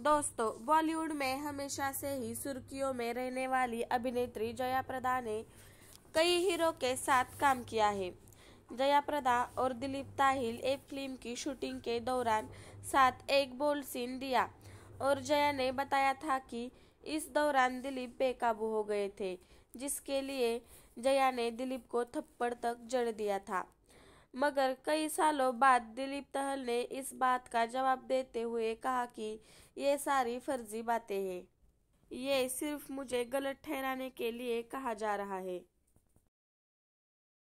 दोस्तों बॉलीवुड में हमेशा से ही सुर्खियों में रहने वाली अभिनेत्री जया प्रदा ने कई हीरो के साथ काम किया है जया प्रदा और दिलीप ताहिल एक फिल्म की शूटिंग के दौरान साथ एक बोल्ड सीन दिया और जया ने बताया था कि इस दौरान दिलीप बेकाबू हो गए थे जिसके लिए जया ने दिलीप को थप्पड़ तक जड़ दिया था मगर कई सालों बाद दिलीप तहल ने इस बात का जवाब देते हुए कहा कि ये सारी फर्जी बातें हैं ये सिर्फ मुझे गलत ठहराने के लिए कहा जा रहा है